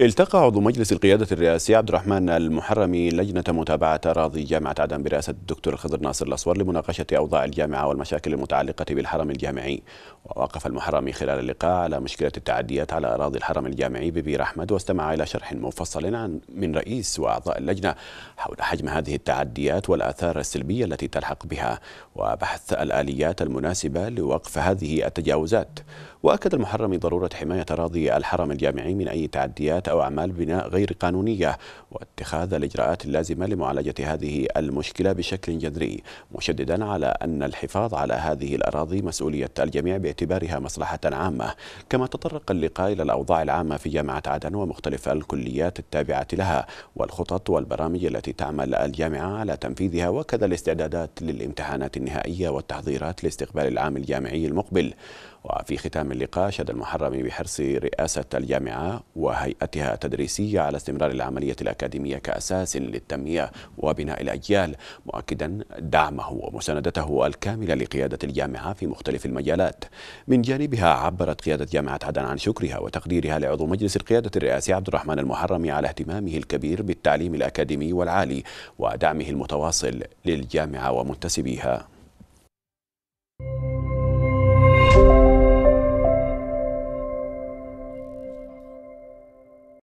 التقى عضو مجلس القيادة الرئاسي عبد الرحمن المحرمي لجنة متابعة أراضي جامعة عدن برئاسة الدكتور خضر ناصر الأسور لمناقشة أوضاع الجامعة والمشاكل المتعلقة بالحرم الجامعي ووقف المحرمي خلال اللقاء على مشكلة التعديات على أراضي الحرم الجامعي ببير أحمد واستمع إلى شرح مفصل عن من رئيس وأعضاء اللجنة حول حجم هذه التعديات والآثار السلبية التي تلحق بها وبحث الآليات المناسبة لوقف هذه التجاوزات وأكد المحرمي ضرورة حماية أراضي الحرم الجامعي من أي تعديات أو أعمال بناء غير قانونية واتخاذ الإجراءات اللازمة لمعالجة هذه المشكلة بشكل جذري مشددا على أن الحفاظ على هذه الأراضي مسؤولية الجميع باعتبارها مصلحة عامة كما تطرق اللقاء إلى الأوضاع العامة في جامعة عدن ومختلف الكليات التابعة لها والخطط والبرامج التي تعمل الجامعة على تنفيذها وكذا الاستعدادات للامتحانات النهائية والتحضيرات لاستقبال العام الجامعي المقبل وفي ختام اللقاء شاد المحرمي بحرص رئاسة الجامعة وهيئتها التدريسية على استمرار العملية الأكاديمية كأساس للتنمية وبناء الأجيال مؤكدا دعمه ومساندته الكاملة لقيادة الجامعة في مختلف المجالات من جانبها عبرت قيادة جامعة عدن عن شكرها وتقديرها لعضو مجلس القيادة الرئاسي عبد الرحمن المحرمي على اهتمامه الكبير بالتعليم الأكاديمي والعالي ودعمه المتواصل للجامعة ومنتسبيها